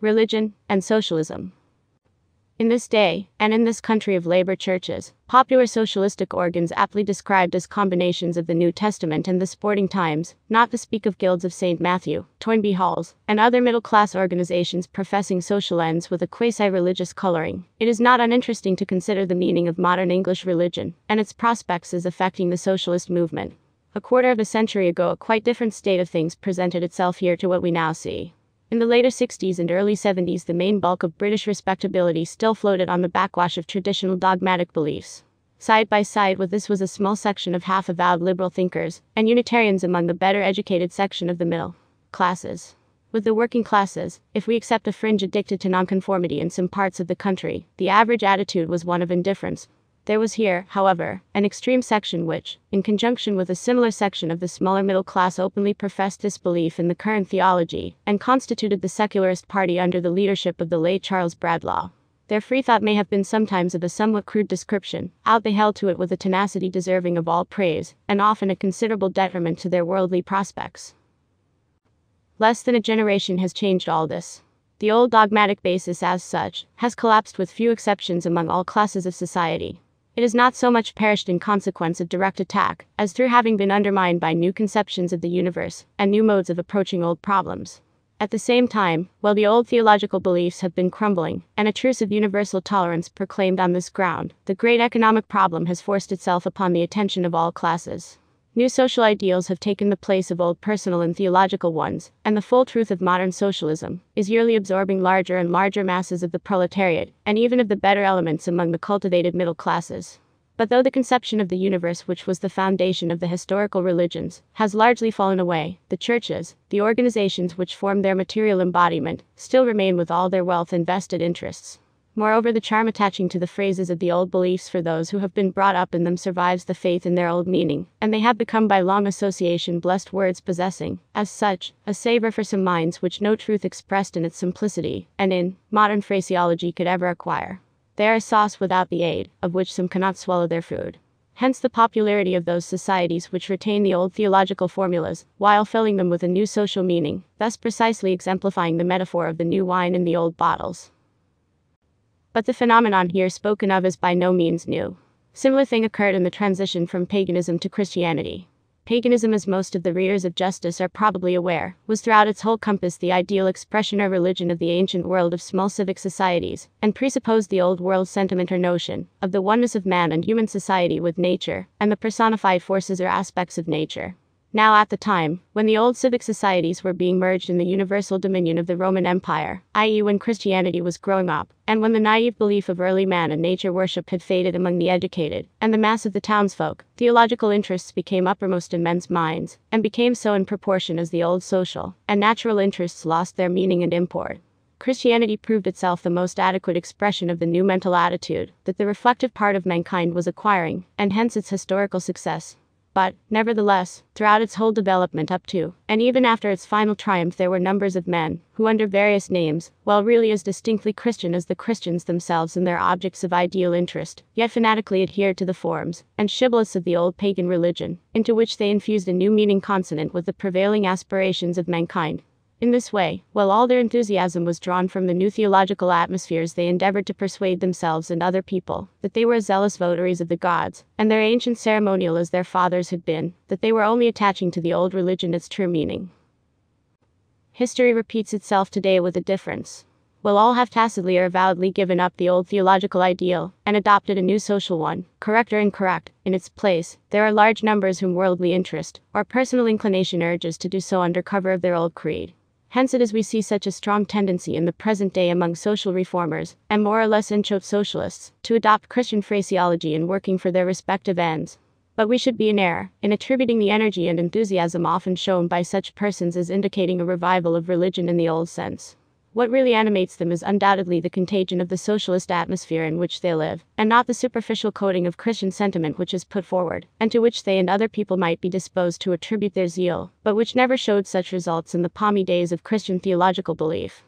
religion, and socialism. In this day, and in this country of labor churches, popular socialistic organs aptly described as combinations of the New Testament and the sporting times, not to speak of guilds of St. Matthew, Toynbee Halls, and other middle class organizations professing social ends with a quasi religious coloring, it is not uninteresting to consider the meaning of modern English religion and its prospects as affecting the socialist movement. A quarter of a century ago, a quite different state of things presented itself here to what we now see. In the later 60s and early 70s, the main bulk of British respectability still floated on the backwash of traditional dogmatic beliefs. Side by side with this was a small section of half avowed liberal thinkers and Unitarians among the better educated section of the middle classes. With the working classes, if we accept a fringe addicted to nonconformity in some parts of the country, the average attitude was one of indifference, there was here, however, an extreme section which, in conjunction with a similar section of the smaller middle class, openly professed disbelief in the current theology and constituted the secularist party under the leadership of the late Charles Bradlaugh. Their free thought may have been sometimes of a somewhat crude description, out they held to it with a tenacity deserving of all praise, and often a considerable detriment to their worldly prospects. Less than a generation has changed all this. The old dogmatic basis, as such, has collapsed with few exceptions among all classes of society, it has not so much perished in consequence of direct attack as through having been undermined by new conceptions of the universe and new modes of approaching old problems. At the same time, while the old theological beliefs have been crumbling, and a truce of universal tolerance proclaimed on this ground, the great economic problem has forced itself upon the attention of all classes. New social ideals have taken the place of old personal and theological ones, and the full truth of modern socialism is yearly absorbing larger and larger masses of the proletariat, and even of the better elements among the cultivated middle classes. But though the conception of the universe, which was the foundation of the historical religions, has largely fallen away, the churches, the organizations which form their material embodiment, still remain with all their wealth and vested interests. Moreover, the charm attaching to the phrases of the old beliefs for those who have been brought up in them survives the faith in their old meaning, and they have become by long association blessed words possessing, as such, a savor for some minds which no truth expressed in its simplicity, and in modern phraseology could ever acquire. They are a sauce without the aid, of which some cannot swallow their food. Hence the popularity of those societies which retain the old theological formulas, while filling them with a new social meaning, thus precisely exemplifying the metaphor of the new wine in the old bottles. But the phenomenon here spoken of is by no means new. Similar thing occurred in the transition from paganism to Christianity. Paganism, as most of the readers of Justice are probably aware, was throughout its whole compass the ideal expression or religion of the ancient world of small civic societies, and presupposed the old world sentiment or notion of the oneness of man and human society with nature, and the personified forces or aspects of nature. Now, at the time, when the old civic societies were being merged in the universal dominion of the Roman Empire, i.e., when Christianity was growing up, and when the naive belief of early man in nature worship had faded among the educated and the mass of the townsfolk, theological interests became uppermost in men's minds, and became so in proportion as the old social and natural interests lost their meaning and import. Christianity proved itself the most adequate expression of the new mental attitude that the reflective part of mankind was acquiring, and hence its historical success but, nevertheless, throughout its whole development up to, and even after its final triumph, there were numbers of men, who under various names, while really as distinctly Christian as the Christians themselves and their objects of ideal interest, yet fanatically adhered to the forms and shibboleths of the old pagan religion, into which they infused a new meaning consonant with the prevailing aspirations of mankind, in this way, while all their enthusiasm was drawn from the new theological atmospheres, they endeavored to persuade themselves and other people that they were zealous votaries of the gods and their ancient ceremonial as their fathers had been, that they were only attaching to the old religion its true meaning. History repeats itself today with a difference. While all have tacitly or avowedly given up the old theological ideal and adopted a new social one, correct or incorrect, in its place, there are large numbers whom worldly interest or personal inclination urges to do so under cover of their old creed. Hence it is we see such a strong tendency in the present day among social reformers, and more or less introvert socialists, to adopt Christian phraseology in working for their respective ends. But we should be in error in attributing the energy and enthusiasm often shown by such persons as indicating a revival of religion in the old sense. What really animates them is undoubtedly the contagion of the socialist atmosphere in which they live, and not the superficial coating of Christian sentiment which is put forward, and to which they and other people might be disposed to attribute their zeal, but which never showed such results in the palmy days of Christian theological belief.